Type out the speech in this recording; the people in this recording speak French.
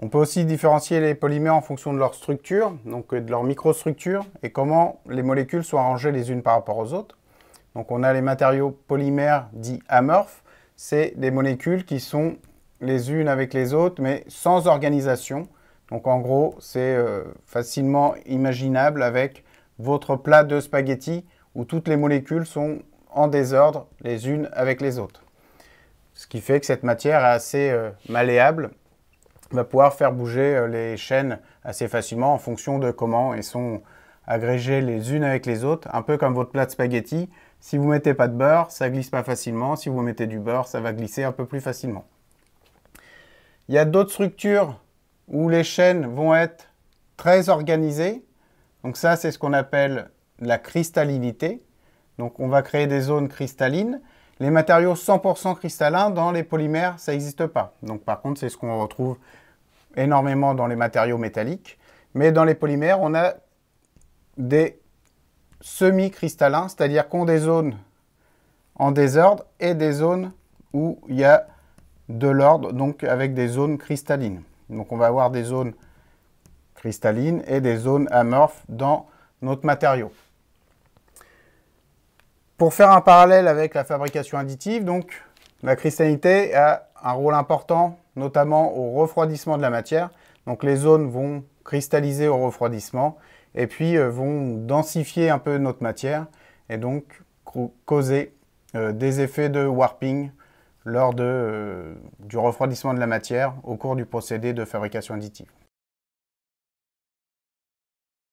On peut aussi différencier les polymères en fonction de leur structure, donc euh, de leur microstructure, et comment les molécules sont arrangées les unes par rapport aux autres. Donc on a les matériaux polymères dits amorphes, c'est des molécules qui sont les unes avec les autres, mais sans organisation. Donc en gros, c'est euh, facilement imaginable avec votre plat de spaghettis où toutes les molécules sont en désordre les unes avec les autres. Ce qui fait que cette matière est assez euh, malléable va pouvoir faire bouger euh, les chaînes assez facilement en fonction de comment elles sont agrégées les unes avec les autres, un peu comme votre plat de spaghetti. Si vous ne mettez pas de beurre, ça glisse pas facilement. Si vous mettez du beurre, ça va glisser un peu plus facilement. Il y a d'autres structures où les chaînes vont être très organisées. Donc ça, c'est ce qu'on appelle la cristallinité. Donc on va créer des zones cristallines. Les matériaux 100% cristallins, dans les polymères, ça n'existe pas. Donc par contre, c'est ce qu'on retrouve énormément dans les matériaux métalliques. Mais dans les polymères, on a des semi-cristallins, c'est-à-dire qu'on des zones en désordre et des zones où il y a de l'ordre, donc avec des zones cristallines. Donc on va avoir des zones cristallines et des zones amorphes dans notre matériau. Pour faire un parallèle avec la fabrication additive, donc la cristallinité a un rôle important, notamment au refroidissement de la matière. Donc les zones vont cristalliser au refroidissement et puis euh, vont densifier un peu notre matière et donc causer euh, des effets de warping lors de, euh, du refroidissement de la matière au cours du procédé de fabrication additive.